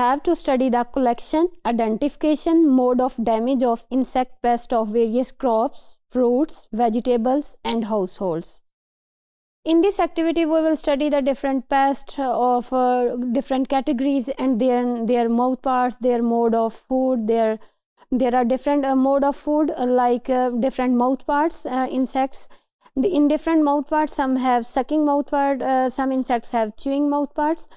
have to study the collection, identification, mode of damage of insect pest of various crops, fruits, vegetables and households. In this activity, we will study the different pests of uh, different categories and their, their mouth parts, their mode of food, their there are different uh, mode of food uh, like uh, different mouth parts, uh, insects. In different mouth parts, some have sucking mouth part, uh, some insects have chewing mouth parts.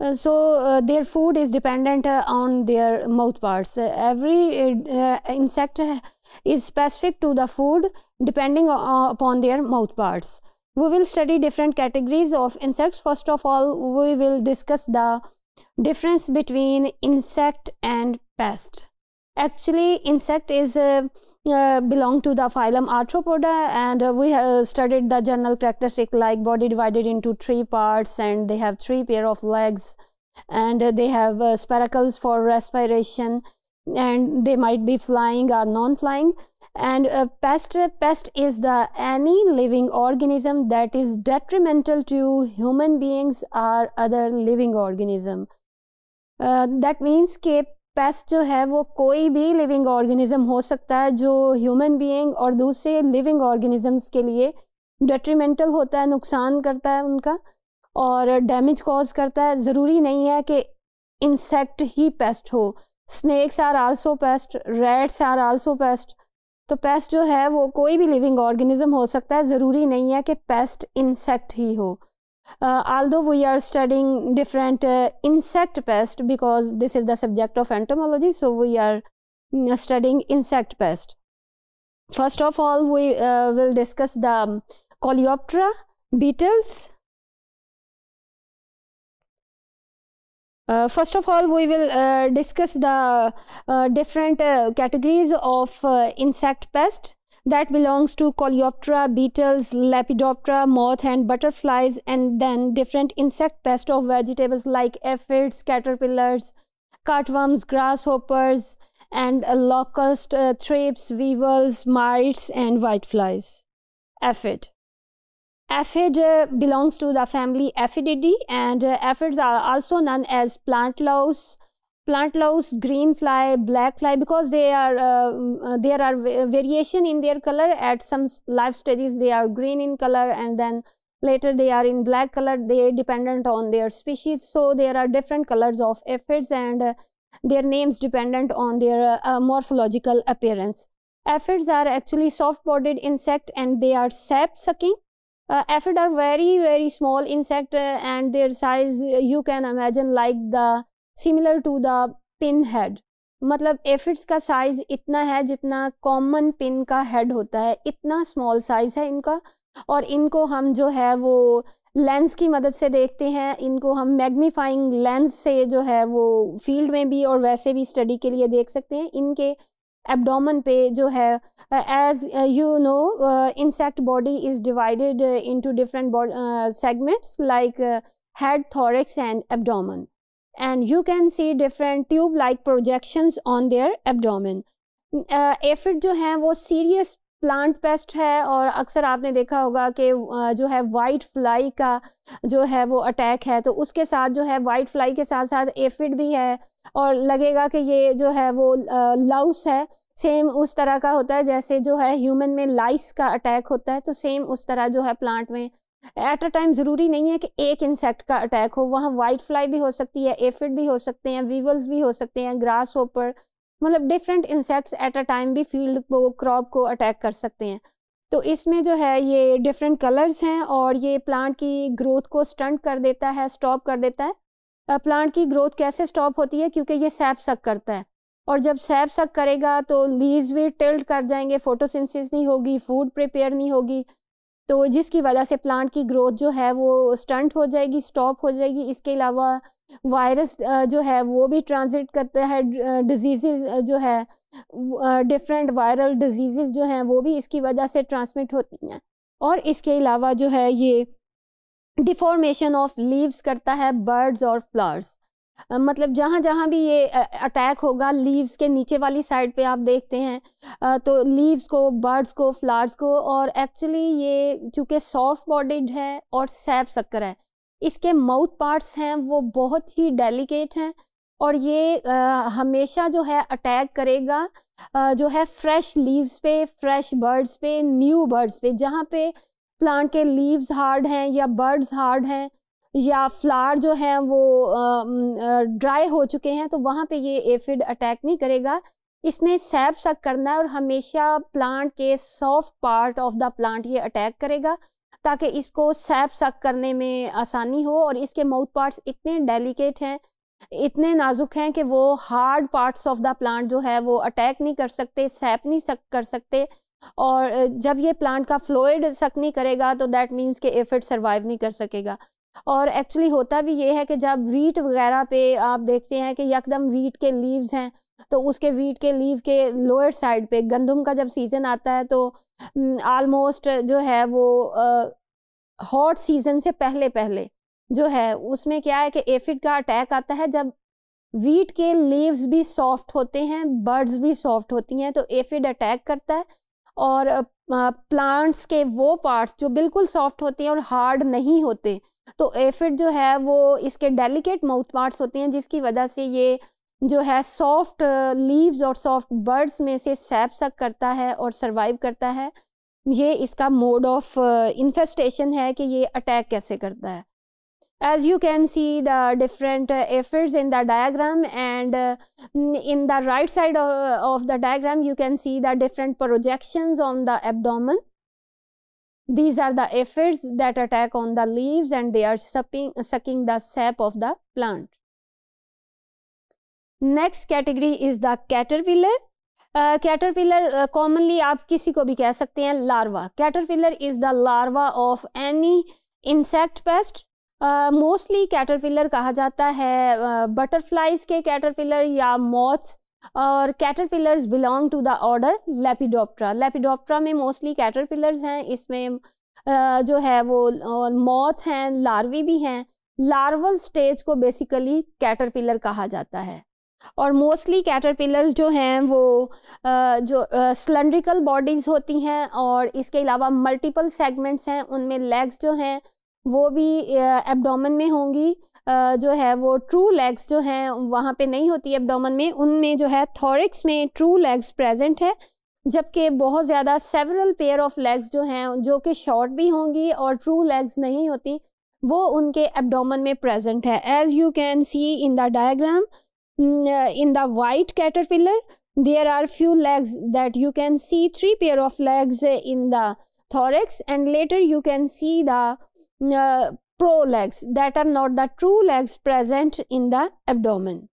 Uh, so uh, their food is dependent uh, on their mouth parts uh, every uh, uh, insect is specific to the food depending upon their mouth parts we will study different categories of insects first of all we will discuss the difference between insect and pest actually insect is uh, belong to the phylum Arthropoda and uh, we have uh, studied the general characteristic like body divided into three parts and they have three pair of legs and uh, they have uh, spiracles for respiration and they might be flying or non-flying and pest pest is the any living organism that is detrimental to human beings or other living organism that means ke pest जो है वो कोई भी living organism हो सकता है जो human being और दूसरे लिविंग ऑर्गेनिजम्स के लिए डेट्रीमेंटल होता है नुकसान करता है उनका और डैमेज कॉज करता है ज़रूरी नहीं है कि इंसेक्ट ही पेस्ट हो snakes are also pest rats are also pest तो पेस्ट जो है वो कोई भी लिविंग ऑर्गेनिज्म हो सकता है ज़रूरी नहीं है कि पेस्ट इंसेक्ट ही हो Uh, although we are studying different uh, insect pests because this is the subject of entomology, so we are uh, studying insect pest. First of all, we uh, will discuss the um, Coleoptera, beetles. Uh, first of all, we will uh, discuss the different categories of insect pests that belongs to Coleoptera, beetles, Lepidoptera, moth and butterflies and then different insect pests of vegetables like aphids, caterpillars, cutworms, grasshoppers and uh, locust, uh, thrips, weevils, mites and whiteflies. Aphid. Aphid uh, belongs to the family Aphididae and uh, aphids are also known as plant louse, Plant louse, green fly, black fly because they are uh, mm, there are variation in their color at some life stages they are green in color and then later they are in black color they dependent on their species so there are different colors of aphids and uh, their names dependent on their uh, uh morphological appearance aphids are actually soft bodied insect and they are sap sucking uh, aphids are very very small insect uh, and their size uh, you can imagine like the similar to the pin head मतलब aphids का size इतना है जितना common pin का head होता है इतना small size है इनका और इनको हम जो है वो लेंस की मदद से देखते हैं इनको हम मैग्नीफाइंग लेंस से जो है वो फील्ड में भी और वैसे भी स्टडी के लिए देख सकते हैं इनके एब्डोमन पे जो है as you know insect body is divided into different segments like head thorax and abdomen and you can see different tube like projections on their abdomen aphid uh, जो है वो सीरियस प्लांट पेस्ट है और अक्सर आपने देखा होगा कि uh, जो है वाइट फ्लाई का जो है वो अटैक है तो उसके साथ जो है वाइट फ्लाई के साथ साथ एफिड भी है और लगेगा कि ये जो है वो लाउस uh, है सेम उस तरह का होता है जैसे जो है ह्यूमन में लाइस का अटैक होता है तो सेम उस तरह जो है प्लांट में एट अ टाइम ज़रूरी नहीं है कि एक इंसेक्ट का अटैक हो वहाँ वाइट फ्लाई भी हो सकती है एफिड भी हो सकते हैं वीवल्स भी हो सकते हैं ग्रास होपर मतलब different insects at a time भी फील्ड को क्रॉप को अटैक कर सकते हैं तो इसमें जो है ये डिफरेंट कलर्स हैं और ये प्लांट की ग्रोथ को स्टंट कर देता है स्टॉप कर देता है प्लांट की ग्रोथ कैसे स्टॉप होती है क्योंकि ये सैप सक करता है और जब सैप सक करेगा तो लीव्स भी टिल्ट कर जाएंगे फोटोसिंथेसिस नहीं होगी फूड प्रिपेयर नहीं होगी तो जिसकी वजह से प्लांट की ग्रोथ जो है वो स्टंट हो जाएगी स्टॉप हो जाएगी इसके अलावा वायरस जो है वो भी ट्रांजिट करता है डिजीज़ जो है डिफरेंट वायरल डिजीज़ जो हैं वो भी इसकी वजह से ट्रांसमिट होती हैं और इसके अलावा जो है ये डिफॉर्मेशन ऑफ लीव्स करता है बर्ड्स और फ्लावर्स मतलब जहाँ जहाँ भी ये अटैक होगा लीव्स के नीचे वाली साइड पे आप देखते हैं तो लीव्स को बर्ड्स को फ्लावर्स को और एक्चुअली ये चूँकि सॉफ्ट बॉडीड है और सैप शक्कर है इसके माउथ पार्ट्स हैं वो बहुत ही डेलिकेट हैं और ये आ, हमेशा जो है अटैक करेगा आ, जो है फ्रेश लीव्स पे फ्रेश बर्ड्स पे न्यू बर्ड्स पे जहाँ पे प्लांट के लीव्स हार्ड हैं या बर्ड्स हार्ड हैं या फ्लावर जो हैं वो ड्राई हो चुके हैं तो वहाँ पे ये एफिड अटैक नहीं करेगा इसने सैप शक करना है और हमेशा प्लांट के soft part of the plant ये अटैक करेगा ताकि इसको सैप शक करने में आसानी हो और इसके माउथ पार्ट्स इतने डेलिकेट हैं इतने नाजुक हैं कि वो hard parts of the plant जो है वो अटैक नहीं कर सकते सैप नहीं सक कर सकते और जब ये प्लांट का फ्लोइड सक नहीं करेगा तो दैट मीन्स के एफिड सर्वाइव नहीं कर सकेगा और एक्चुअली होता भी ये है कि जब वीट वगैरह पे आप देखते हैं कि यकदम वीट के लीव्स हैं तो उसके वीट के लीव के लोअर साइड पे गंदम का जब सीज़न आता है तो आलमोस्ट हम्म, जो है वो हॉट सीज़न से पहले पहले जो है उसमें क्या है कि एफिड का अटैक आता है जब वीट के लीव्स भी सॉफ्ट होते हैं बर्ड्स भी सॉफ्ट होती हैं तो एफिड अटैक करता है और प्लांट्स के वो पार्ट्स जो बिल्कुल सॉफ्ट होते हैं और हार्ड नहीं होते तो एफिड जो है वो इसके डेलिकेट माउथ पार्ट्स होते हैं जिसकी वजह से ये जो है सॉफ्ट लीव्स और सॉफ्ट बर्ड्स में से सैप सक करता है और सरवाइव करता है ये इसका मोड ऑफ इन्फेस्टेशन है कि ये अटैक कैसे करता है as you can see the different uh, aphids in the diagram and uh, in the right side of, of the diagram you can see the different projections on the abdomen These are the aphids that attack on the leaves and they are supping, sucking the sap of the plant. Next category is the caterpillar caterpillar commonly आप किसी को भी कह सकते हैं larva caterpillar is the larva of any insect pest mostly caterpillar कहा जाता है बटरफ्लाइज uh, के कैटरपिलर या मॉथ्स और caterpillars belong to the order lepidoptera lepidoptera में मोस्टली कैटरपिलर्स हैं इसमें जो है वो मौत हैं लार्वी भी हैं लार्वल स्टेज को बेसिकली कैटरपिलर कहा जाता है और मोस्टली कैटरपिलर्स जो हैं वो जो सिलेंड्रिकल बॉडीज़ होती हैं और इसके अलावा मल्टीपल सेगमेंट्स हैं उनमें लेग्स जो हैं वो भी एब्डोमेन में होंगी जो है वो ट्रू लेग्स जो हैं वहाँ पे नहीं होती एबडोमन में उनमें जो है थॉरिक्स में ट्रू लेग्स प्रेजेंट है जबकि बहुत ज़्यादा सेवरल पेयर ऑफ लेग्स जो हैं जो कि शॉर्ट भी होंगी और ट्रू लेग्स नहीं होती वो उनके एबडोमन में प्रेजेंट है as you can see in the diagram in the white caterpillar there are few legs that you can see three pair of legs in the thorax and later you can see the prolegs that are not the true legs present in the abdomen.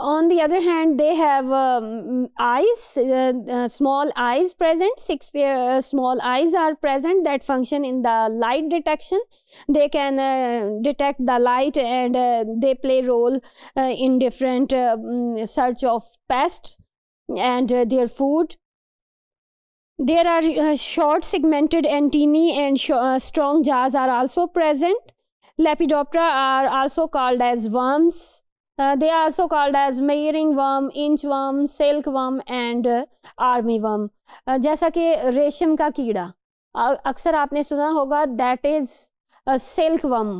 On the other hand, they have um, eyes, uh, uh, small eyes present, six pair uh, small eyes are present that function in the light detection. They can uh, detect the light and uh, they play role uh, in different um, search of pests and their food There are uh, short segmented antennae and uh, strong jaws are also present. Lepidoptera are also called as worms. Uh, they are also called as worm worm worm worm silk worm and army worm जैसा कि रेशम का कीड़ा aksar aapne suna hoga that is silk worm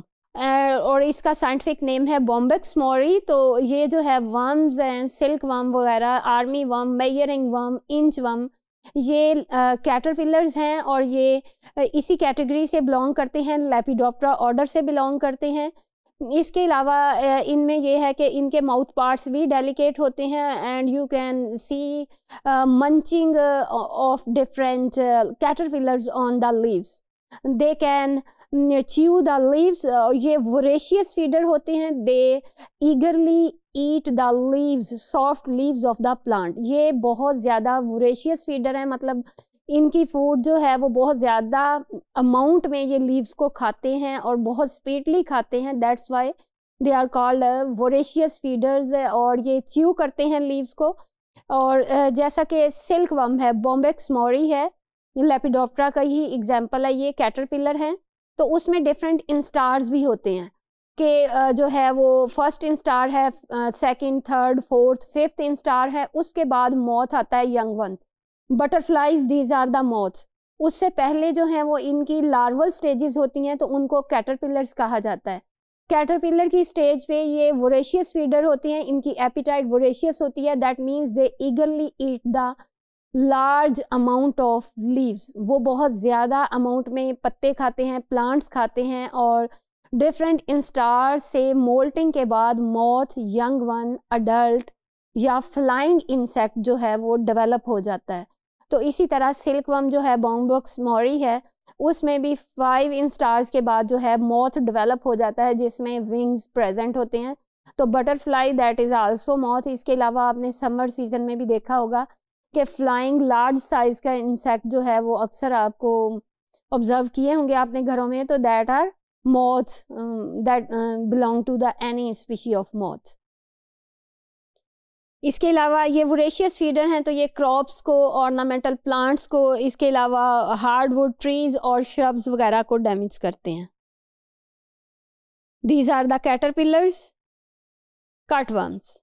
और इसका scientific name है Bombyx mori तो ये जो है वर्म्स एंड सिल्क वर्म वगैरह army worm measuring worm inch worm ये कैटरपिलर्स uh, हैं और ये uh, इसी कैटेगरी से बिलोंग करते हैं लेपिडोप्टरा ऑर्डर से बिलोंग करते हैं इसके अलावा इनमें यह है कि इनके माउथ पार्ट्स भी डेलिकेट होते हैं and you can see munching of different caterpillars on the leaves they can chew the leaves ये वोरेशियस फीडर होते हैं they eagerly eat the leaves soft leaves of the plant ये बहुत ज़्यादा voracious feeder हैं मतलब इनकी फूड जो है वो बहुत ज़्यादा अमाउंट में ये लीव्स को खाते हैं और बहुत स्पीडली खाते हैं that's why they are called voracious feeders और ये च्यू करते हैं लीव्स को और uh, जैसा कि सिल्क वम है बॉम्बेक्स मॉरी है लेपिडोप्ट्रा का ही एग्जाम्पल है ये कैटरपिलर हैं तो उसमें डिफरेंट इंस्टार्स भी होते हैं कि जो है वो फर्स्ट इंस्टार है second third fourth fifth instar है उसके बाद मौत आता है young one butterflies these are the moth उससे पहले जो है वो इनकी लार्वल स्टेजेस होती हैं तो उनको कैटरपिलर्स कहा जाता है कैटरपिलर की स्टेज पे ये वोरेशियस फीडर होती हैं इनकी एपिटाइट वोरेशियस होती है that means they eagerly eat the large amount of leaves वो बहुत ज़्यादा अमाउंट में पत्ते खाते हैं प्लांट्स खाते हैं और डिफरेंट इंस्टार से मोल्टिंग के बाद मौत यंग वन अडल्ट या फ्लाइंग इंसेक्ट जो है वो डेवलप हो जाता है तो इसी तरह सिल्क वम जो है बॉम्बॉक्स मॉरी है उसमें भी फाइव इंस्टार्स के बाद जो है मौत डेवलप हो जाता है जिसमें विंग्स प्रेजेंट होते हैं तो बटरफ्लाई दैट इज़ आल्सो मौत इसके अलावा आपने समर सीजन में भी देखा होगा कि फ्लाइंग लार्ज साइज का इंसेक्ट जो है वो अक्सर आपको ऑब्जर्व किए होंगे आपने घरों में तो that are moth that belong to the any species of moth इसके अलावा ये वोरेशियस फीडर हैं तो ये क्रॉप्स को ऑर्नामेंटल प्लांट्स को इसके अलावा हार्डवुड ट्रीज और श्रब्स वगैरह को डैमेज करते हैं these are the caterpillars cutworms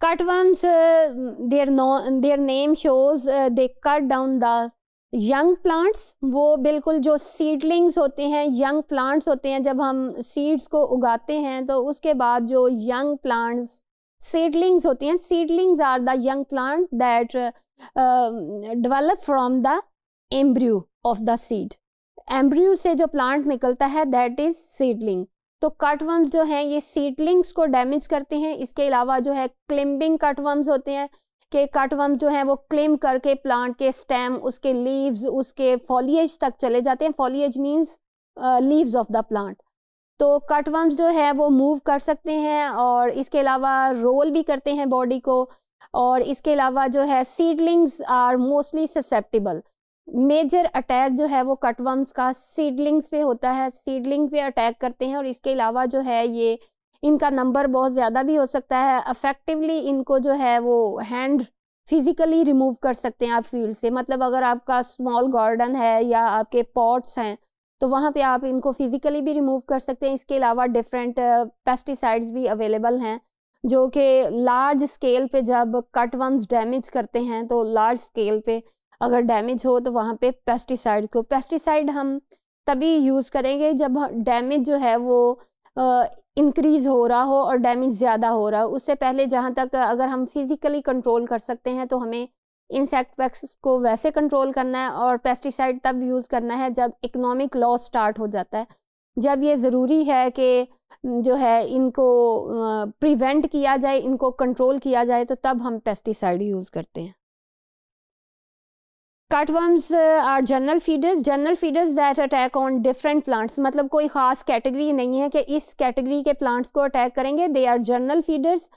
Cutworms, uh, their, no, their name shows uh, they cut down the young plants वो बिल्कुल जो सीडलिंग्स होते हैं यंग प्लांट्स होते हैं जब हम सीड्स को उगाते हैं तो उसके बाद जो यंग प्लांट्स सीडलिंग्स होती हैं seedlings are the young plant that develop from the embryo of the seed embryo से जो प्लांट निकलता है दैट इज सीडलिंग तो कटवर्म्स जो हैं ये सीडलिंग्स को डैमेज करते हैं इसके अलावा जो है क्लिम्बिंग कटवर्म्स होते हैं कि कटवर्म्स जो हैं वो क्लिम करके प्लांट के स्टेम उसके लीव्स उसके फॉलिएज तक चले जाते हैं foliage means leaves of the plant तो कटवर्म्स जो है वो मूव कर सकते हैं और इसके अलावा रोल भी करते हैं बॉडी को और इसके अलावा जो है seedlings are mostly susceptible major attack जो है वो कटवर्म्स का सीडलिंग्स पे होता है सीडलिंग पे अटैक करते हैं और इसके अलावा जो है ये इनका नंबर बहुत ज़्यादा भी हो सकता है अफेक्टिवली इनको जो है वो हैंड फिजिकली रिमूव कर सकते हैं आप फील्ड से मतलब अगर आपका स्मॉल गार्डन है या आपके पॉट्स हैं तो वहाँ पे आप इनको फिजिकली भी रिमूव कर सकते हैं इसके अलावा डिफरेंट पेस्टिसाइड्स भी अवेलेबल हैं जो कि लार्ज स्केल पे जब कटवर्म्स डैमेज करते हैं तो लार्ज स्केल पे अगर डैमेज हो तो वहाँ पे पेस्टिसाइड को पेस्टिसाइड हम तभी यूज़ करेंगे जब डैमेज जो है वो इंक्रीज़ हो रहा हो और डैमेज ज़्यादा हो रहा हो उससे पहले जहाँ तक अगर हम फिज़िकली कंट्रोल कर सकते हैं तो हमें इंसेक्ट पैक्स को वैसे कंट्रोल करना है और पेस्टिसाइड तब यूज़ करना है जब इकोनॉमिक लॉस स्टार्ट हो जाता है जब ये ज़रूरी है कि जो है इनको प्रिवेंट किया जाए इनको कंट्रोल किया जाए तो तब हम पेस्टिसाइड यूज़ करते हैं cutworms are general feeders general feeders that attack on different plants मतलब कोई ख़ास कैटेगरी नहीं है कि इस कैटेगरी के प्लांट्स को अटैक करेंगे दे आर जनरल फीडर्स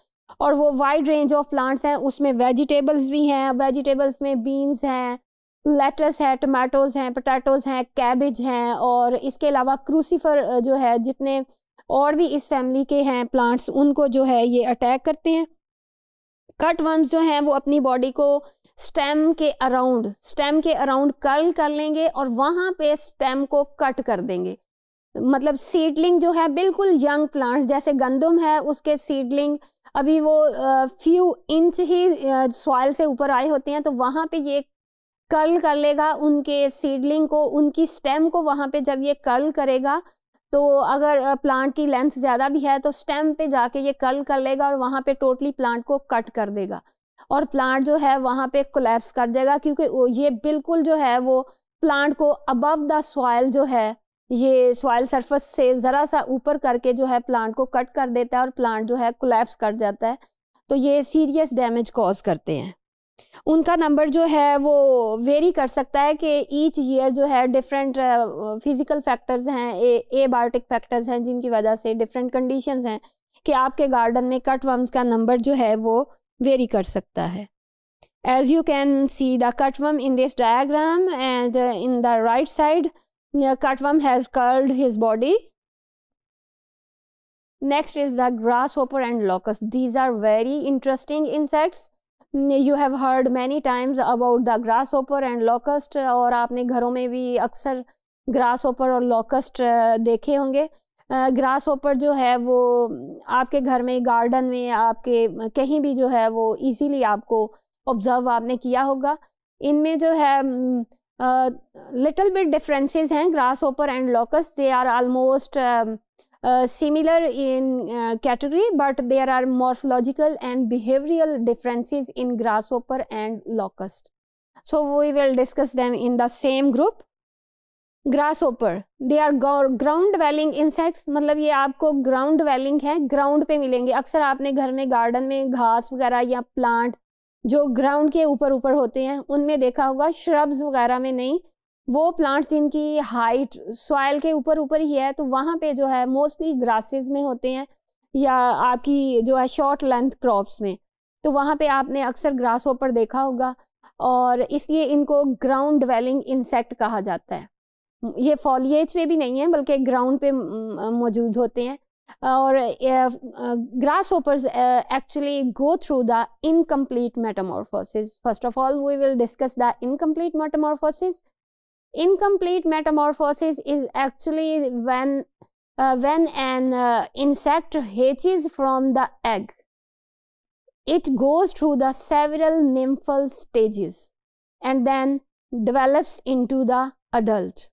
और वो वाइड रेंज ऑफ प्लांट्स हैं उसमें वेजिटेबल्स भी हैं वेजिटेबल्स में बीन्स हैं लेटस है टमाटोज हैं पटाटोज हैं कैबेज हैं और इसके अलावा क्रूसीफर uh, जो है जितने और भी इस फैमिली के हैं प्लांट्स उनको जो है ये अटैक करते हैं कट वर्म्स जो हैं वो अपनी बॉडी को स्टेम के अराउंड स्टेम के अराउंड कर्ल कर लेंगे और वहाँ पे स्टेम को कट कर देंगे मतलब सीडलिंग जो है बिल्कुल यंग प्लांट्स जैसे गंदम है उसके सीडलिंग अभी वो फ्यू इंच ही सॉइल से ऊपर आए होते हैं तो वहाँ पे ये कर्ल कर लेगा उनके सीडलिंग को उनकी स्टेम को वहाँ पे जब ये कर्ल करेगा तो अगर प्लांट की लेंथ ज़्यादा भी है तो स्टेम पे जाके ये कर्ल कर लेगा और वहाँ पे टोटली प्लांट को कट कर देगा और प्लांट जो है वहाँ पे कोलेप्स कर जाएगा क्योंकि ये बिल्कुल जो है वो प्लांट को अबव द सॉयल जो है ये सॉयल सरफेस से ज़रा सा ऊपर करके जो है प्लांट को कट कर देता है और प्लांट जो है कोलेप्स कर जाता है तो ये सीरियस डैमेज कॉज करते हैं उनका नंबर जो है वो वेरी कर सकता है कि ईच ईयर जो है डिफरेंट फिज़िकल फैक्टर्स हैं ए बायोटिक फैक्टर्स हैं जिनकी वजह से डिफरेंट कंडीशंस हैं कि आपके गार्डन में कट वर्म्स का नंबर जो है वो वेरी कर सकता है as you can see the cutworm in this diagram and in the right side cutworm has curled his body next is the grasshopper and locust these are very interesting insects you have heard many times about the grasshopper and locust और आपने घरों में भी अक्सर grass hopper और locust देखे होंगे grass ऑपर जो है वो आपके घर में गार्डन में आपके कहीं भी जो है वो इजीली आपको ऑब्जर्व आपने किया होगा इनमें जो है लिटिल बिट डिफरेंसेस हैं grasshopper and locust they are almost similar in category but there are morphological and behavioural differences in grasshopper and locust so we will discuss them in the same group grasshopper they are ground dwelling insects मतलब ये आपको ground वेलिंग है ground पे मिलेंगे अक्सर आपने घर में गार्डन में घास वगैरह या प्लांट जो ग्राउंड के ऊपर ऊपर होते हैं उनमें देखा होगा श्रब्स वगैरह में नहीं वो प्लांट्स जिनकी हाइट सॉयल के ऊपर ऊपर ही है तो वहाँ पे जो है मोस्टली ग्रासेस में होते हैं या आपकी जो है शॉर्ट लेंथ क्रॉप्स में तो वहाँ पे आपने अक्सर ग्रास ओपर देखा होगा और इसलिए इनको ग्राउंड डवेलिंग इंसेक्ट कहा जाता है ये फॉलीज में भी नहीं है बल्कि ग्राउंड पे मौजूद होते हैं और grasshoppers actually go through the incomplete metamorphosis first of all we will discuss the incomplete metamorphosis incomplete metamorphosis is actually when when an insect hatches from the egg it goes through the several nymphal stages and then develops into the adult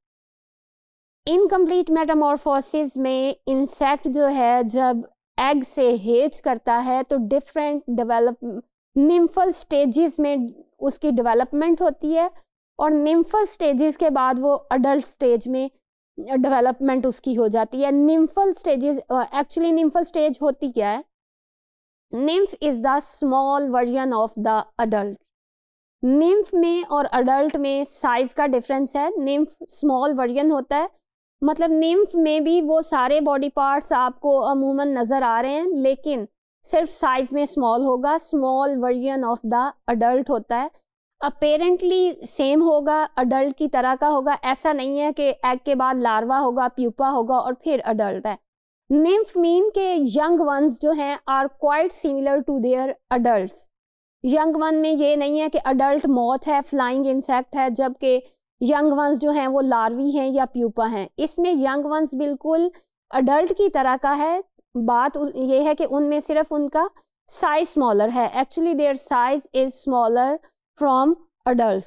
incomplete metamorphosis में insect जो है जब egg से hedge करता है तो different develop nymphal stages में उसकी डेवलपमेंट होती है और निम्फल स्टेजेस के बाद वो अडल्ट स्टेज में डेवलपमेंट उसकी हो जाती है nymphal stages actually nymphal stage होती क्या है nymph is the small version of the adult nymph में और अडल्ट में साइज का डिफरेंस है निम्फ स्मॉल वर्जन होता है मतलब निम्फ में भी वो सारे बॉडी पार्ट्स आपको अमूमन नज़र आ रहे हैं लेकिन सिर्फ साइज में स्मॉल होगा small version of the adult होता है अपेरेंटली सेम होगा अडल्ट की तरह का होगा ऐसा नहीं है कि एग के बाद लार्वा होगा प्यूपा होगा और फिर अडल्ट है निम्फ मीन के यंग वंस जो हैं are quite similar to their adult young one में ये नहीं है कि अडल्ट मौत है फ्लाइंग इंसेक्ट है जबकि यंग वंस जो हैं वो लार्वी हैं या प्यूपा हैं इसमें यंग वंस बिल्कुल अडल्ट की तरह का है बात ये है कि उनमें सिर्फ उनका साइज स्मॉलर है actually their size is smaller from adult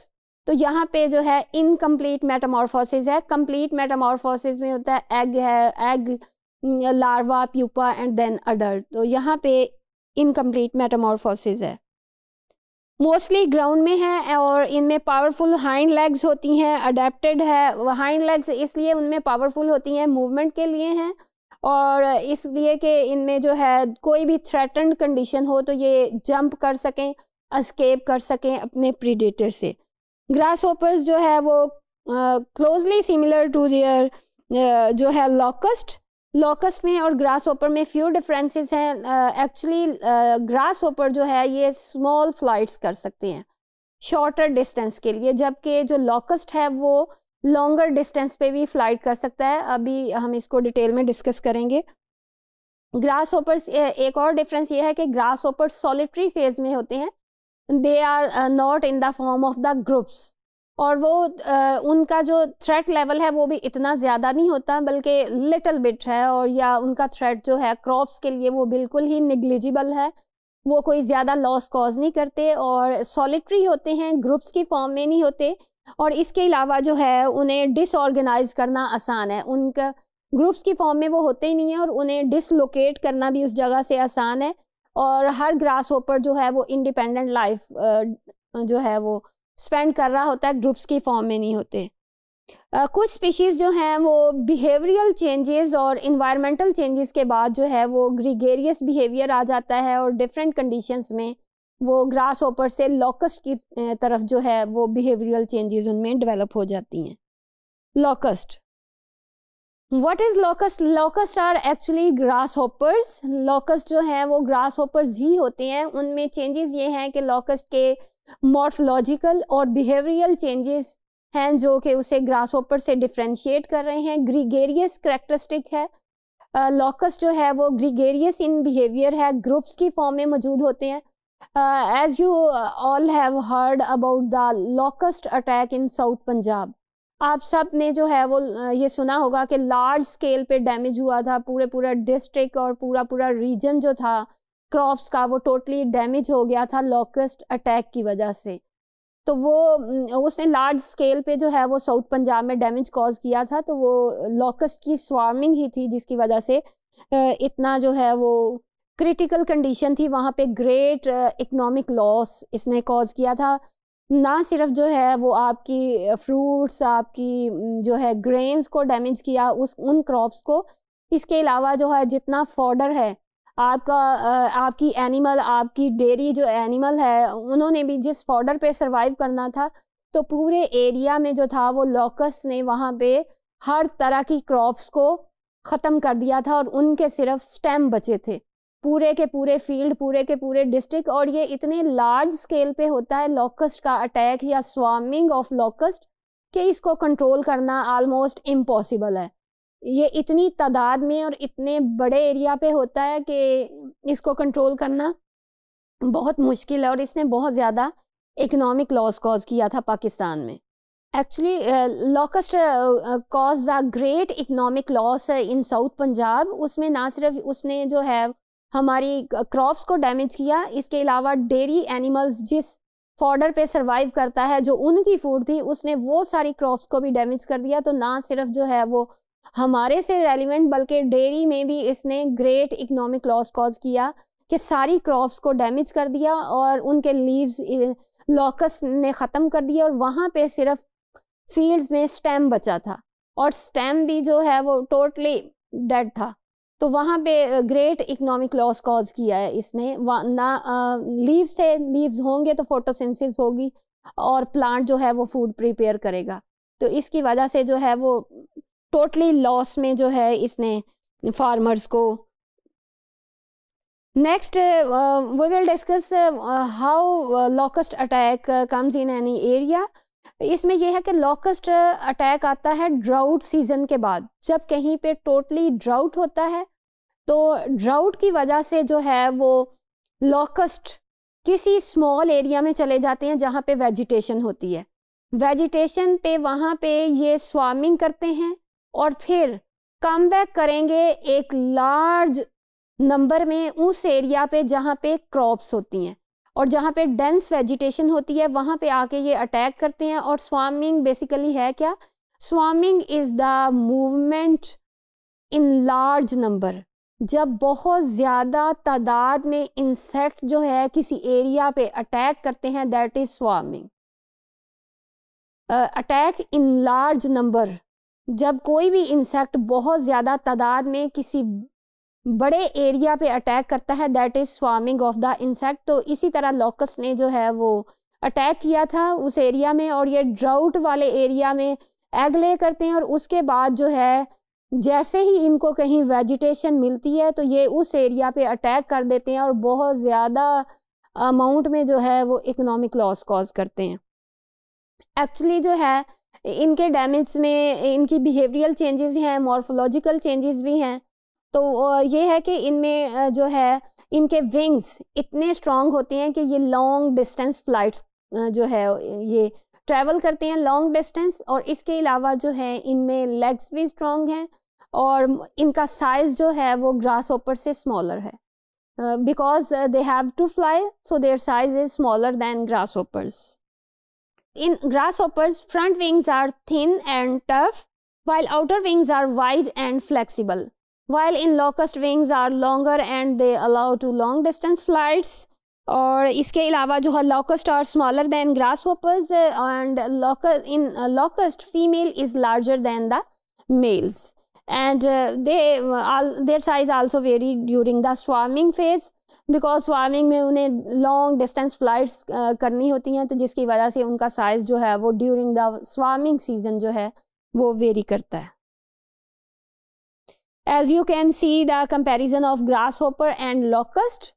तो यहाँ पे जो है इनकम्प्लीट मेटामॉर्फोसिस है कम्प्लीट मेटामॉर्फोसिस में होता है एग है egg larva pupa and then adult तो यहाँ पे इनकम्प्लीट मेटामॉर्फोसिस है मोस्टली ग्राउंड में है और इनमें पावरफुल हाइंड लेग्स होती हैं अडेप्टेड है हाइंड लेग्स इसलिए उनमें पावरफुल होती हैं मूवमेंट के लिए हैं और इसलिए कि इनमें जो है कोई भी थ्रेटन कंडीशन हो तो ये जंप कर सकें अस्केप कर सकें अपने प्रीडेटर से ग्रास होपर्स जो है वो क्लोजली सिमिलर टू दियर जो है लॉकस्ट लॉकस्ट में और ग्रास ओपर में फ्यू डिफरेंसेस हैं एक्चुअली ग्रास ओपर जो है ये स्मॉल फ्लाइट्स कर सकते हैं शॉर्टर डिस्टेंस के लिए जबकि जो लॉकस्ट है वो लॉन्गर डिस्टेंस पे भी फ्लाइट कर सकता है अभी हम इसको डिटेल में डिस्कस करेंगे ग्रास ओपर एक और डिफरेंस ये है कि ग्रास ओपर सॉलिटरी फेज में होते हैं they are not in the form of the groups और वो आ, उनका जो थ्रेट लेवल है वो भी इतना ज़्यादा नहीं होता बल्कि लिटल बिट है और या उनका थ्रेट जो है क्रॉप्स के लिए वो बिल्कुल ही निगलिजिबल है वो कोई ज़्यादा लॉस कॉज नहीं करते और सॉलिटरी होते हैं ग्रुप्स की फॉर्म में नहीं होते और इसके अलावा जो है उन्हें डिसऑर्गेनाइज करना आसान है उनका ग्रुप्स की फॉर्म में वो होते ही नहीं है और उन्हें डिसलोकेट करना भी उस जगह से आसान है और हर ग्रास होपर जो है वो इंडिपेंडेंट लाइफ जो है वो स्पेंड कर रहा होता है ग्रुप्स की फॉर्म में नहीं होते आ, कुछ स्पीशीज़ जो हैं वो बिहेवियरल चेंजेस और इन्वायरमेंटल चेंजेस के बाद जो है वो ग्रीगेरियस बिहेवियर आ जाता है और डिफरेंट कंडीशंस में वो ग्रास ओपर से लॉकस्ट की तरफ जो है वो बिहेवियरल चेंजेस उनमें डेवलप हो जाती हैं locust what is locust locust are actually grasshoppers locust जो हैं वो ग्रास होपर्स ही होते हैं उनमें चेंजेस ये हैं कि लॉकस्ट के मॉर्फोलॉजिकल और बिहेवियल चेंजेस हैं जो कि उसे ग्रास होपर से डिफ्रेंशिएट कर रहे हैं ग्रीगेरियस करेक्टरिस्टिक है लॉकस uh, जो है वो ग्रीगेरियस इन बिहेवियर है ग्रुप्स की फॉर्म में मौजूद होते हैं as you all have heard about the locust attack in south Punjab आप सब ने जो है वो ये सुना होगा कि लार्ज स्केल पे डैमेज हुआ था पूरे पूरा डिस्ट्रिक्ट और पूरा पूरा रीजन जो था क्रॉप्स का वो टोटली डैमेज हो गया था लॉकस्ट अटैक की वजह से तो वो उसने लार्ज स्केल पे जो है वो साउथ पंजाब में डैमेज कॉज किया था तो वो लॉकस्ट की स्वार्मिंग ही थी जिसकी वजह से इतना जो है वो क्रिटिकल कंडीशन थी वहाँ पे ग्रेट इकोनॉमिक लॉस इसने कॉज किया था ना सिर्फ जो है वो आपकी फ्रूट्स आपकी जो है ग्रेन्स को डैमेज किया उस उन क्रॉप्स को इसके अलावा जो है जितना फॉर्डर है आपका आपकी एनिमल आपकी डेरी जो एनिमल है उन्होंने भी जिस फॉर्डर पे सरवाइव करना था तो पूरे एरिया में जो था वो लॉकस ने वहाँ पे हर तरह की क्रॉप्स को ख़त्म कर दिया था और उनके सिर्फ स्टेम बचे थे पूरे के पूरे फील्ड पूरे के पूरे डिस्ट्रिक्ट और ये इतने लार्ज स्केल पे होता है लॉकस्ट का अटैक या स्वामिंग ऑफ लॉकस्ट कि इसको कंट्रोल करना आलमोस्ट इम्पॉसिबल है ये इतनी तादाद में और इतने बड़े एरिया पे होता है कि इसको कंट्रोल करना बहुत मुश्किल है और इसने बहुत ज़्यादा इकोनॉमिक लॉस कॉज किया था पाकिस्तान में actually locust cause the great economic loss in south Punjab उसमें ना सिर्फ उसने जो है हमारी क्रॉप्स को डैमेज किया इसके अलावा डेरी एनिमल्स जिस फॉर्डर पे सरवाइव करता है जो उनकी फूड थी उसने वो सारी क्रॉप्स को भी डैमेज कर दिया तो ना सिर्फ जो है वो हमारे से रेलिवेंट बल्कि डेयरी में भी इसने ग्रेट इकोनॉमिक लॉस कॉज किया कि सारी क्रॉप्स को डैमेज कर दिया और उनके लीव्स लॉकस ने ख़त्म कर दिया और वहाँ पे सिर्फ फील्ड्स में स्टेम बचा था और स्टेम भी जो है वो टोटली डेड था तो वहाँ पे ग्रेट इकोनॉमिक लॉस कॉज किया है इसने ना लीव से लीव्स होंगे तो फोटोसिंथेसिस होगी और प्लांट जो है वो फूड प्रिपेयर करेगा तो इसकी वजह से जो है वो टोटली लॉस में जो है इसने फार्मर्स को next we will discuss how locust attack comes in any area तो इसमें यह है कि लॉकस्ट अटैक uh, आता है ड्राउट सीजन के बाद जब कहीं पे टोटली ड्राउट होता है तो ड्राउट की वजह से जो है वो लॉकस्ट किसी स्मॉल एरिया में चले जाते हैं जहाँ पे वेजिटेशन होती है वेजिटेशन पे वहाँ पे ये स्वामिंग करते हैं और फिर कम बैक करेंगे एक लार्ज नंबर में उस एरिया पे जहाँ पे क्रॉप्स होती हैं और जहाँ पे डेंस वेजिटेशन होती है वहाँ पे आके ये अटैक करते हैं और स्वामिंग बेसिकली है क्या swarming is the movement in large number जब बहुत ज़्यादा तादाद में इंसेक्ट जो है किसी एरिया पे अटैक करते हैं that is swarming attack in large number जब कोई भी इंसेक्ट बहुत ज़्यादा तादाद में किसी बड़े एरिया पे अटैक करता है that is swarming of the insect तो इसी तरह लॉकस ने जो है वो अटैक किया था उस एरिया में और ये ड्राउट वाले एरिया में एग ले करते हैं और उसके बाद जो है जैसे ही इनको कहीं वेजिटेशन मिलती है तो ये उस एरिया पे अटैक कर देते हैं और बहुत ज़्यादा अमाउंट में जो है वो इकोनॉमिक लॉस कॉज करते हैं एक्चुअली जो है इनके डैमेज में इनकी बिहेवियरल चेंजेस हैं मॉर्फोलॉजिकल चेंजेस भी हैं तो ये है कि इनमें जो है इनके विंग्स इतने स्ट्रॉन्ग होते हैं कि ये लॉन्ग डिस्टेंस फ्लाइट्स जो है ये ट्रैवल करते हैं लॉन्ग डिस्टेंस और इसके अलावा जो है इनमें लेग्स भी स्ट्रॉन्ग हैं और इनका साइज़ जो है वो ग्रास ओपर से स्मॉलर है because they have to fly so their size is smaller than grasshoppers in grasshoppers front wings are thin and tough while outer wings are wide and flexible while in locust wings are longer and they allow to long distance flights और इसके अलावा जो है locust और smaller than grasshoppers and in locust female is larger than the males and they their size also vary during the swarming phase because swarming में उन्हें long distance flights करनी होती हैं तो जिसकी वजह से उनका साइज जो है वो ड्यूरिंग द स्वामिंग सीजन जो है वो वेरी करता है As you can see the comparison of grasshopper and locust.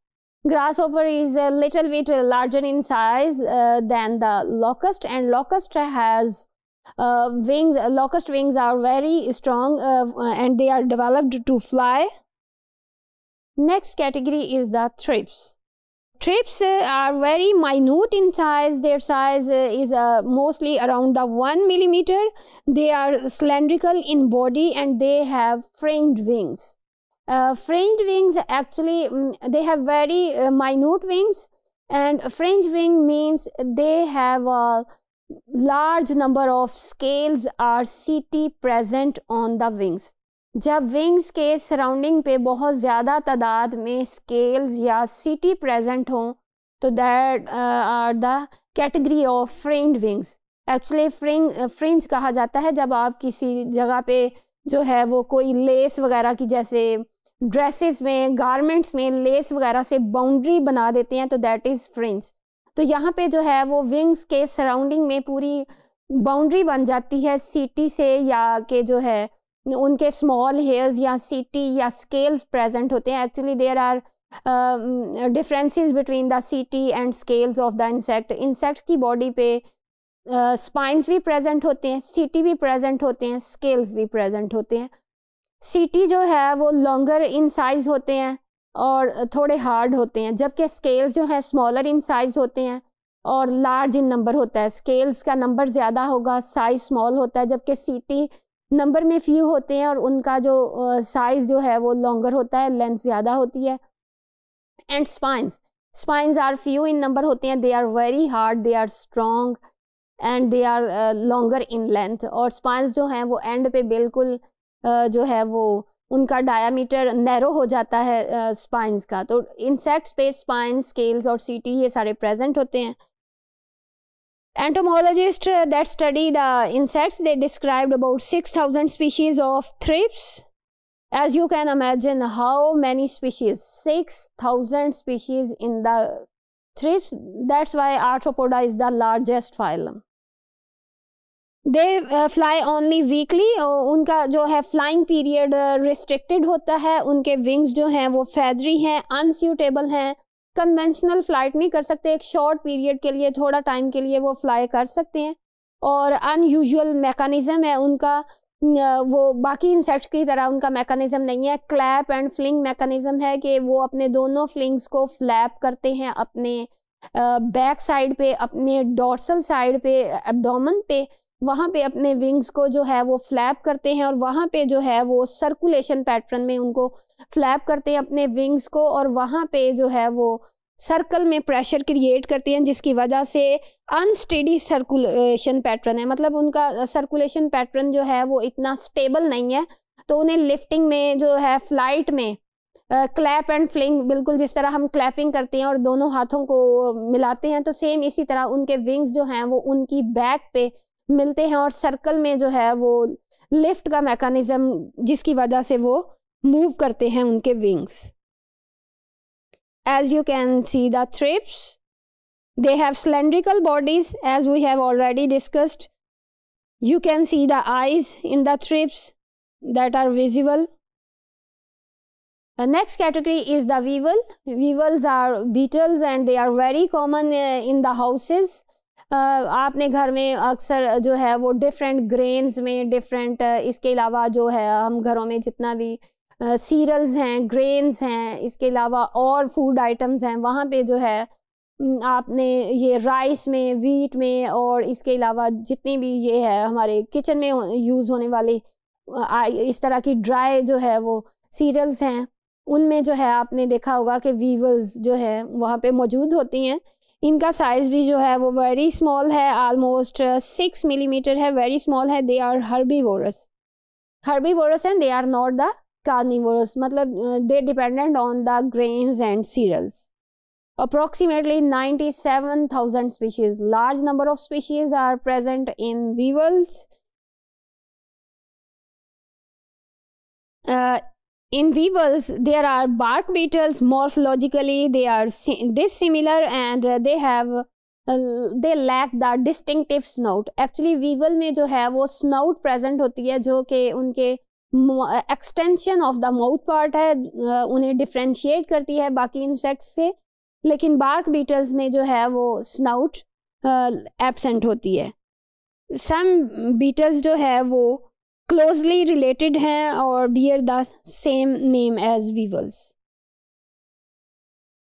Grasshopper is a little bit larger in size uh, than the locust and locust has uh, wings, locust wings are very strong uh, and they are developed to fly. Next category is the thrips. Trips uh, are very minute in size. Their size uh, is uh, mostly around the 1 millimeter. They are cylindrical in body and they have fringed wings. fringed wings actually, mm, they have very minute wings and fringe wing means they have a large number of scales or CT present on the wings. जब wings के surrounding पे बहुत ज़्यादा तादाद में scales या city present हों तो that are the category of fringed wings actually fringe fringe कहा जाता है जब आप किसी जगह पे जो है वो कोई लेस वगैरह की जैसे ड्रेसेस में गारमेंट्स में लेस वगैरह से बाउंड्री बना देते हैं तो दैट इज़ फ्रिंज तो यहाँ पे जो है वो विंग्स के सराउंडिंग में पूरी बाउंड्री बन जाती है सिटी से या के जो है उनके स्मॉल हेयर्स या सीटी या स्केल्स प्रेजेंट होते हैं actually there are differences between the setae and scales of the insect insect की बॉडी पे स्पाइंस uh, भी प्रेजेंट होते हैं सीटी भी प्रेजेंट होते हैं स्केल्स भी प्रेजेंट होते हैं सीटी जो है वो लॉन्गर इन साइज होते हैं और थोड़े हार्ड होते हैं जबकि स्केल्स जो है स्मॉलर इन साइज होते हैं और लार्ज इन नंबर होता है स्केल्स का नंबर ज़्यादा होगा साइज स्मॉल होता है जबकि सीटी नंबर में फ्यू होते हैं और उनका जो साइज जो है वो लॉन्गर होता है लेंथ ज़्यादा होती है and spines spines are few in number होते हैं they are very hard they are strong and they are longer in length और स्पाइंस जो हैं वो एंड पे बिल्कुल uh, जो है वो उनका डायामीटर नैरो हो जाता है स्पाइंस uh, का तो इंसेक्ट्स पे स्पाइन स्केल्स और सीटी ये सारे प्रेजेंट होते हैं entomologists that study the insects they described about 6000 species of thrips as you can imagine how many species 6000 species in the thrips that's why arthropoda is the largest phylum they uh, they fly only weakly उनका जो है period uh, restricted होता है उनके wings जो हैं वो feathery हैं unsuitable हैं कन्वेंशनल फ्लाइट नहीं कर सकते एक शॉर्ट पीरियड के लिए थोड़ा टाइम के लिए वो फ्लाई कर सकते हैं और अनयूजल मेकानिज़म है उनका वो बाकी इंसेक्ट्स की तरह उनका मेकानिज़म नहीं है क्लैप एंड फ्लिंग मेकानिज़म है कि वो अपने दोनों फ्लिंग्स को फ्लैप करते हैं अपने बैक साइड पे अपने डॉर्सल साइड पे एब्डोमन पे वहाँ पे अपने विंग्स को जो है वो फ्लैप करते हैं और वहाँ पे जो है वो सर्कुलेशन पैटर्न में उनको फ्लैप करते हैं अपने विंग्स को और वहाँ पे जो है वो सर्कल में प्रेशर क्रिएट करते हैं जिसकी वजह से अनस्टेडी सर्कुलेशन पैटर्न है मतलब उनका सर्कुलेशन पैटर्न जो है वो इतना स्टेबल नहीं है तो उन्हें लिफ्टिंग में जो है फ्लाइट में क्लैप एंड फ्लिंग बिल्कुल जिस तरह हम क्लैपिंग करते हैं और दोनों हाथों को मिलाते हैं तो सेम इसी तरह उनके विंग्स जो हैं वो उनकी बैक पे मिलते हैं और सर्कल में जो है वो लिफ्ट का मैकानिज़म जिसकी वजह से वो मूव करते हैं उनके wings as you can see the thrips they have cylindrical bodies as we have already discussed you can see the eyes in the thrips that are visible next category is the weevil weevils are beetles and they are very common in the houses आपने घर में अक्सर जो है वो different grains में different इसके अलावा जो है हम घरों में जितना भी सीरल्स हैं ग्रेन्स हैं इसके अलावा और फूड आइटम्स हैं वहाँ पे जो है आपने ये राइस में वीट में और इसके अलावा जितनी भी ये है हमारे किचन में यूज़ होने वाले इस तरह की ड्राई जो है वो सीरियल्स हैं उनमें जो है आपने देखा होगा कि वीवल्स जो है वहाँ पे मौजूद होती हैं इनका साइज़ भी जो है वो वेरी स्मॉल है आलमोस्ट सिक्स मिलीमीटर है वेरी स्मॉल है they are herbivorous herbivorous and they are not the carnivorous मतलब they dependent on the grain and cereals approximately ninety seven thousand species large number of species are present in weevils In weevils, there are bark beetles. Morphologically, they are dissimilar and uh, they have they lack the distinctive snout actually weevil में जो है वो snout present होती है जो कि उनके extension of the mouth part है uh, उन्हें डिफ्रेंशिएट करती है बाकी इंसेक्ट्स से लेकिन बार्क बीटल्स में जो है वो स्नाउट एबसेंट uh, होती है सम बीटल्स जो है वो closely related हैं और bear the same name as weevils.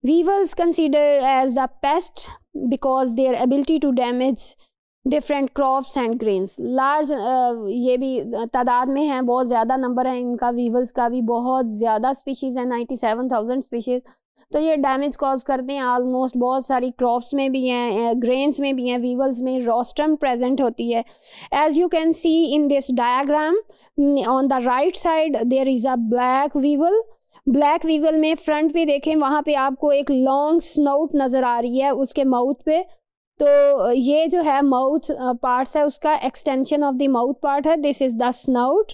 weevils consider as the pest because their ability to damage different crops and grains large uh, ये भी तादाद में हैं बहुत ज़्यादा number है इनका weevils का भी बहुत ज़्यादा स्पीशीज़ है 97,000 स्पीशीज़ तो ये डैमेज कॉज करते हैं ऑलमोस्ट बहुत सारी क्रॉप्स में भी हैं ग्रेन्स में भी हैं वीवल्स में रोस्टम प्रेजेंट होती है as you can see in this diagram on the right side there is a black weevil black weevil में फ्रंट पे देखें वहाँ पे आपको एक लॉन्ग स्नोट नज़र आ रही है उसके माउथ पे तो ये जो है माउथ पार्ट्स है उसका extension of the mouth part है दिस इज़ द स्नाउट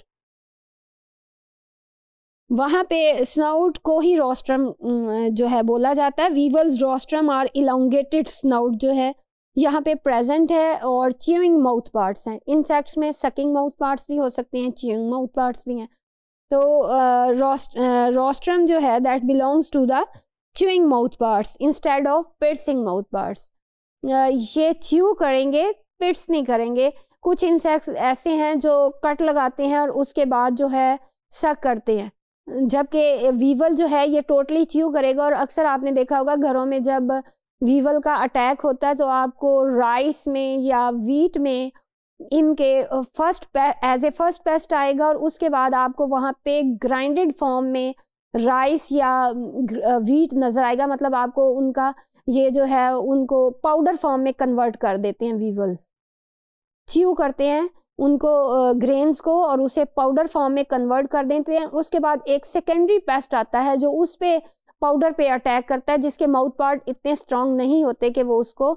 वहाँ पे स्नाउट को ही रोस्ट्रम जो है बोला जाता है weevils rostrum are elongated snout जो है यहाँ पे प्रेजेंट है और च्यूइंग माउथ पार्ट्स हैं इंसेक्ट्स में सकिंग माउथ पार्ट्स भी हो सकते हैं च्यूइंग माउथ पार्ट्स भी हैं तो रोस्ट्रम जो है that belongs to the chewing mouth parts instead of piercing mouth parts ये च्यू करेंगे पिट्स नहीं करेंगे कुछ इंसेक्ट्स ऐसे हैं जो कट लगाते हैं और उसके बाद जो है सक करते हैं जबकि वीवल जो है ये टोटली च्यू करेगा और अक्सर आपने देखा होगा घरों में जब वीवल का अटैक होता है तो आपको राइस में या वीट में इनके first as a first pest आएगा और उसके बाद आपको वहाँ पे ग्राइंडेड फॉर्म में राइस या वीट नज़र आएगा मतलब आपको उनका ये जो है उनको पाउडर फॉर्म में कन्वर्ट कर देते हैं वीवल्स च्यू करते हैं उनको ग्रेन्स को और उसे पाउडर फॉर्म में कन्वर्ट कर देते हैं उसके बाद एक सेकेंडरी पेस्ट आता है जो उस पर पाउडर पे अटैक करता है जिसके माउथ पार्ट इतने स्ट्रांग नहीं होते कि वो उसको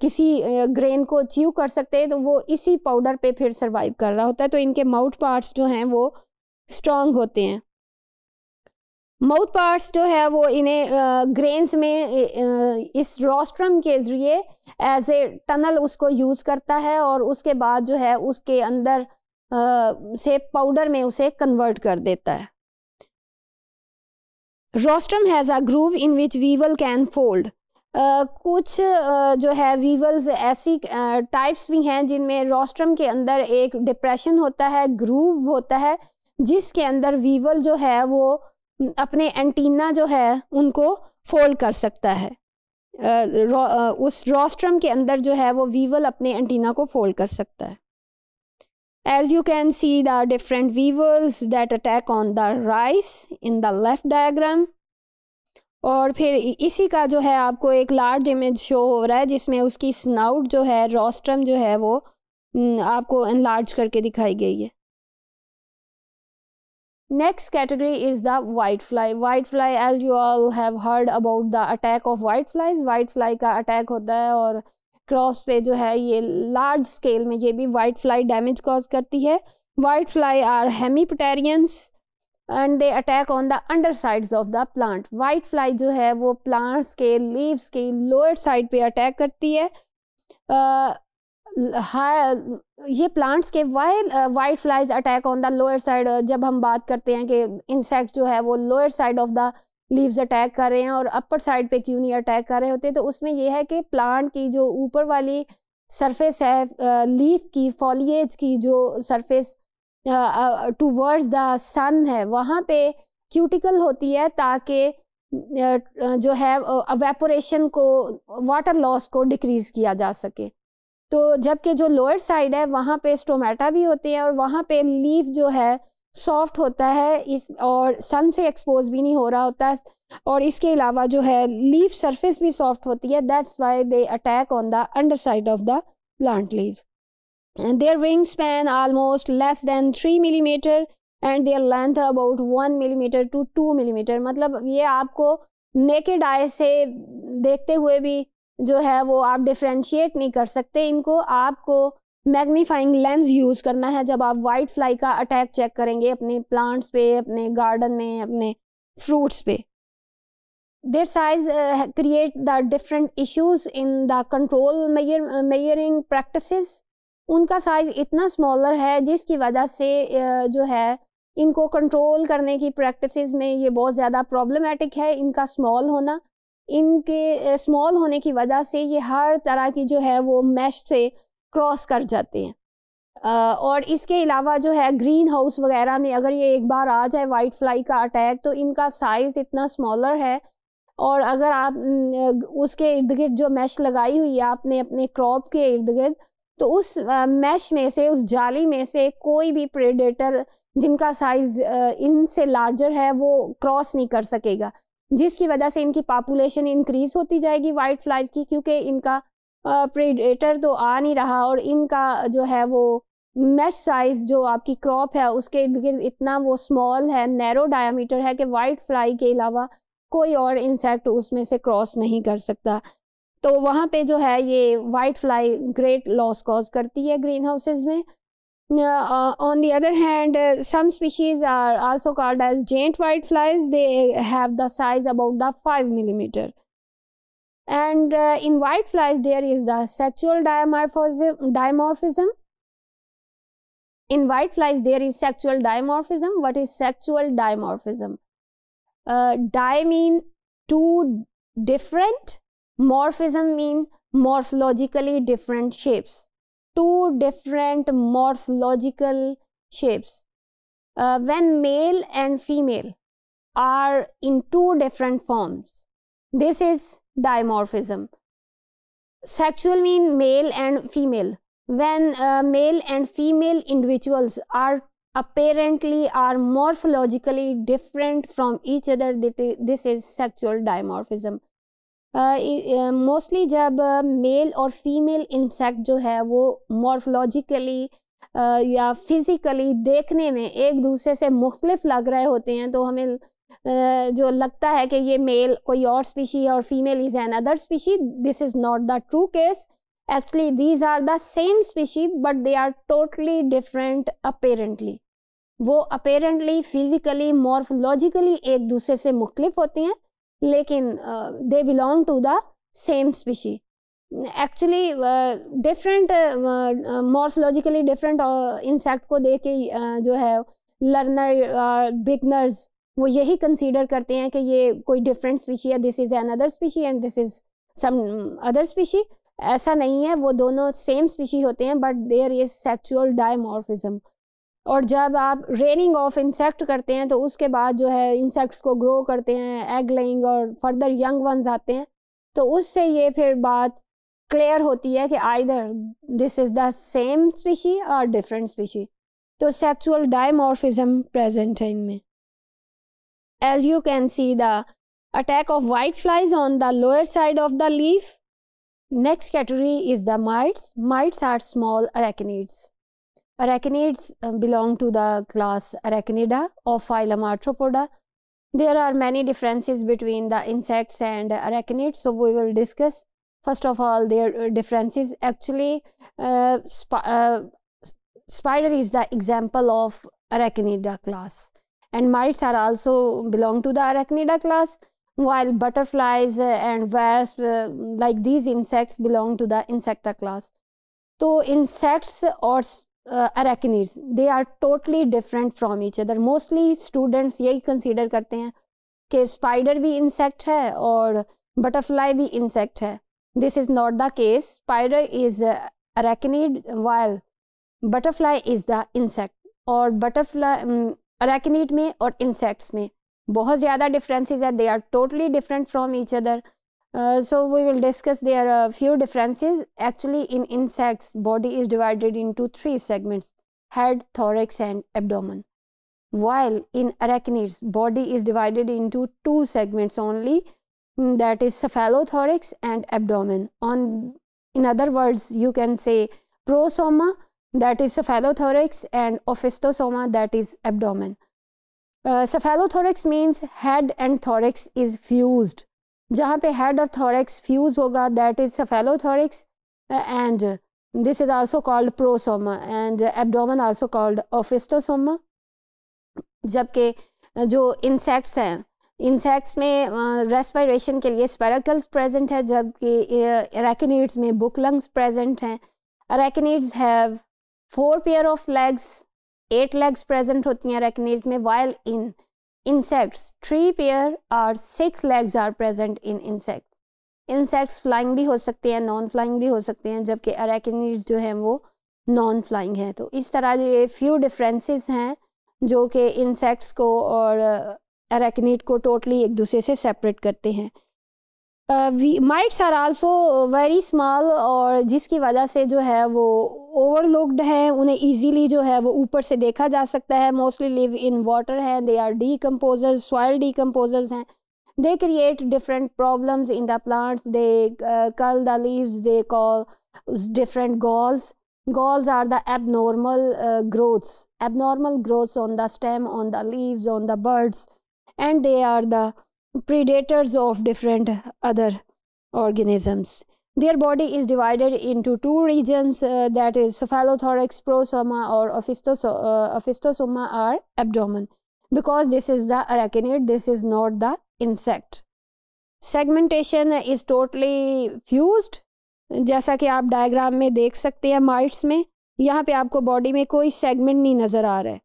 किसी ग्रेन को अचीव कर सकते हैं तो वो इसी पाउडर पे फिर सर्वाइव कर रहा होता है तो इनके माउथ पार्ट्स जो हैं वो स्ट्रांग होते हैं माउथ पार्ट्स जो है वो इन्हें ग्रेन्स में इस रोस्ट्रम के जरिए एज ए टनल उसको यूज़ करता है और उसके बाद जो है उसके अंदर से पाउडर में उसे कन्वर्ट कर देता है rostrum has a groove in which weevil can fold कुछ uh, जो है वीवल्स ऐसी टाइप्स uh, भी हैं जिनमें रोस्ट्रम के अंदर एक डिप्रेशन होता है ग्रूव होता है जिसके अंदर वीवल जो है वो अपने एंटीना जो है उनको फोल्ड कर सकता है उस रोस्ट्रम के अंदर जो है वो वीवल अपने एंटीना को फोल्ड कर सकता है as you can see the different weevils that attack on the rice in the left diagram और फिर इसी का जो है आपको एक लार्ज इमेज शो हो रहा है जिसमें उसकी स्नाउट जो है रॉस्ट्रम जो है वो आपको एनलार्ज करके दिखाई गई है Next category is the whitefly. Whitefly as you all have heard about the attack of whiteflies. Whitefly का attack होता है और क्रॉप्स पे जो है ये लार्ज स्केल में ये भी वाइट फ्लाई डैमेज कॉज करती है white fly are hemipterans and they attack on the under sides of the plant white fly जो है वो प्लांट्स के लीव्स के लोअर साइड पे अटैक करती है हाँ, ये प्लांट्स के while white flies attack on the lower side जब हम बात करते हैं कि इंसेक्ट जो है वो lower side of the leaves attack कर रहे हैं और अपर साइड पे क्यों नहीं अटैक कर रहे होते तो उसमें यह है कि प्लांट की जो ऊपर वाली सरफेस है लीफ की फॉलिएज की जो सरफेस टूवर्ड्स द सन है वहाँ पे क्यूटिकल होती है ताकि जो है अवेपोरेशन को वाटर लॉस को डिक्रीज किया जा सके तो जबकि जो लोअर साइड है वहाँ पे स्टोमेटा भी होते हैं और वहाँ पे लीफ जो है सॉफ्ट होता है इस और सन से एक्सपोज भी नहीं हो रहा होता और इसके अलावा जो है लीफ सरफेस भी सॉफ्ट होती है that's why they attack on the under side of the plant leaves their wing span almost less than three millimetre and their length about one millimetre to two millimetre मतलब ये आपको naked आय से देखते हुए भी जो है वो आप डिफ्रेंशिएट नहीं कर सकते इनको आपको मैग्नीफाइंग लेंस यूज़ करना है जब आप वाइट फ्लाई का अटैक चेक करेंगे अपने प्लांट्स पे अपने गार्डन में अपने फ्रूट्स पे their size create the different issues in the control measuring measure, uh, उनका साइज इतना स्मॉलर है जिसकी वजह से uh, जो है इनको कंट्रोल करने की प्रैक्टिसेस में ये बहुत ज़्यादा प्रॉब्लमेटिक है इनका स्मॉल होना इनके स्मॉल होने की वजह से ये हर तरह की जो है वो मैश से क्रॉस कर जाते हैं और इसके अलावा जो है ग्रीन हाउस वगैरह में अगर ये एक बार आ जाए वाइट फ्लाई का अटैक तो इनका साइज़ इतना स्मॉलर है और अगर आप उसके इर्द गिर्द जो मैश लगाई हुई है आपने अपने क्रॉप के इर्द गिर्द तो उस मैश में से उस जाली में से कोई भी प्रेडेटर जिनका साइज़ इनसे लार्जर है वो क्रॉस नहीं कर सकेगा जिसकी वजह से इनकी पॉपुलेशन इंक्रीज होती जाएगी वाइट फ्लाइज की क्योंकि इनका प्रेडेटर तो आ नहीं रहा और इनका जो है वो मैश साइज जो आपकी क्रॉप है उसके गिर्द इतना वो स्मॉल है नैरो डायमीटर है कि वाइट फ्लाई के अलावा कोई और इंसेक्ट उसमें से क्रॉस नहीं कर सकता तो वहाँ पे जो है ये white fly great loss cause करती है ग्रीन हाउसेज में Uh, on the other hand, uh, some species are also called as giant whiteflies. They have the size about the 5 millimeter. And uh, in whiteflies, there is the sexual dimorphism. dimorphism. In whiteflies, there is sexual dimorphism. What is sexual dimorphism? Uh, di mean two different, morphism mean morphologically different shapes two different morphological shapes. Uh, when male and female are in two different forms, this is dimorphism. Sexual mean male and female. When uh, male and female individuals are apparently are morphologically different from each other, this is sexual dimorphism. Mostly uh, जब male और female insect जो है वो morphologically uh, या physically देखने में एक दूसरे से मुख्तलिफ लग रहे होते हैं तो हमें uh, जो लगता है कि ये मेल कोई और स्पीशी है और female is another species this is not the true case actually these are the same species but they are totally different apparently वो अपेरेंटली फिज़िकली मॉर्फोलॉजिकली एक दूसरे से मुख्तलिफ होते हैं लेकिन they belong to the same species actually different morphologically different insect को दे के uh, जो है लर्नर बिगनर्स वो यही कंसीडर करते हैं कि ये कोई डिफरेंट स्पीशी है this is another species and this is some other species ऐसा नहीं है वो दोनों सेम स्पीशी होते हैं but there is sexual dimorphism और जब आप रेनिंग ऑफ इंसेक्ट करते हैं तो उसके बाद जो है इंसेक्ट्स को ग्रो करते हैं एग लेइंग और फर्दर यंग वंस आते हैं तो उससे ये फिर बात क्लियर होती है कि either this is the same species और डिफरेंट स्पीशी तो सेक्सुअल डायमॉर्फिज्म प्रेजेंट है इनमें as you can see the attack of white flies on the lower side of the leaf next category is the mites mites are small arachnids Arachnids uh, belong to the class Arachnida of phylum Arthropoda. There are many differences between the insects and arachnids, so we will discuss first of all their uh, differences. Actually, uh, sp uh, spider is the example of Arachnida class and mites are also belong to the Arachnida class while butterflies and wasps uh, like these insects belong to the insecta class. So, insects or uh, arachnids they are totally different from each other mostly students यही consider करते हैं कि spider भी insect है और butterfly भी insect है this is not the case spider is arachnid while butterfly is the insect और बटरफ्लाई अरेकनीड um, में और इंसेक्ट्स में बहुत ज़्यादा डिफरेंसेस है they are totally different from each other Uh, so we will discuss there are a few differences. Actually in insects body is divided into three segments head, thorax and abdomen. While in arachnids body is divided into two segments only mm, that is cephalothorax and abdomen. On in other words you can say prosoma that is cephalothorax and ophistosoma that is abdomen. Uh, cephalothorax means head and thorax is fused जहाँ पे head और thorax fuse होगा that is cephalothorax and this is also called prosoma and abdomen also called opisthosoma जबकि जो insects हैं insects में respiration uh, के लिए स्पेरकल्स प्रेजेंट है जबकि अरेकनीड्स में बुक लंग्स प्रेजेंट हैं arachnids have four pair of legs eight legs present होती हैं अरेकनीड्स में while in insects three pair or six legs are present in insect insects flying भी हो सकते हैं नॉन फ्लाइंग भी हो सकते हैं जबकि अरेकनीड्स जो हैं वो नॉन फ्लाइंग हैं तो इस तरह ये फ्यू डिफरेंसेस हैं जो कि इंसेक्ट्स को और अरेकनीड को टोटली एक दूसरे से सेपरेट करते हैं mites are also very small और जिसकी वजह से जो है वो ओवरलोक्ड हैं उन्हें इजीली जो है वो ऊपर से देखा जा सकता है मोस्टली लिव इन वाटर हैं they are decomposers soil डी हैं they create different problems in the plants they curl the leaves they call different galls galls are the abnormal growths abnormal growths on the stem on the leaves on the birds and they are the predators of different other organisms. Their body is divided into two regions uh, that is cephalothorax, prosoma or ophistosoma, uh, ophistosoma or abdomen. Because this is the arachnid, this is not the insect. Segmentation is totally fused. जैसा कि आप diagram में देख सकते हैं mites में यहाँ पे आपको बॉडी में कोई सेगमेंट नहीं नज़र आ रहा है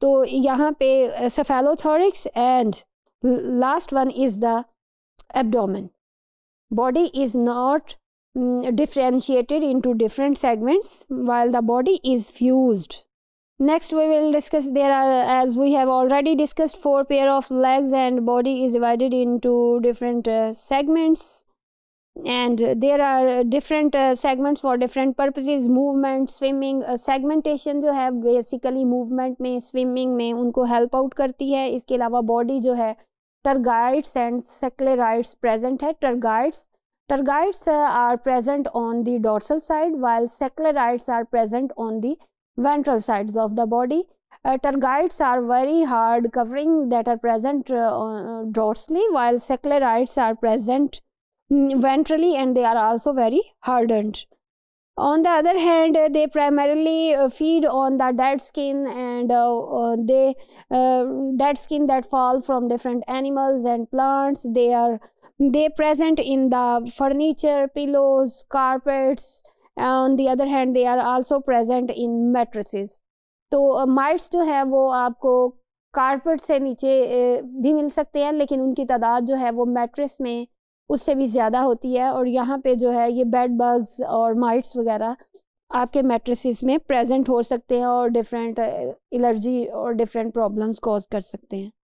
तो यहाँ पे cephalothorax and last one is the abdomen body is not um, differentiated into different segments while the body is fused next we will discuss there are as we have already discussed four pair of legs and body is divided into different uh, segments and there are different uh, segments for different purposes movement swimming segmentation जो है basically movement में swimming में उनको help out करती है इसके अलावा body जो है turgides and sclerites present at turgides turgides uh, are present on the dorsal side while sclerites are present on the ventral sides of the body uh, turgides are very hard covering that are present uh, uh dorsally while sclerites are present mm, ventrally and they are also very hardened On the other hand, they primarily feed on the dead skin and uh, they uh, dead skin that fall from different animals and plants. They are they present in the furniture, pillows, carpets. On the other hand, they are also present in mattresses. तो mites जो है वो आपको carpet से नीचे भी मिल सकते हैं लेकिन उनकी तादाद जो है वो मेट्रिस में उससे भी ज़्यादा होती है और यहाँ पे जो है ये बेड बग्स और माइट्स वगैरह आपके मेट्रिस में प्रेजेंट हो सकते हैं और डिफरेंट एलर्जी uh, और डिफरेंट प्रॉब्लम्स कॉज कर सकते हैं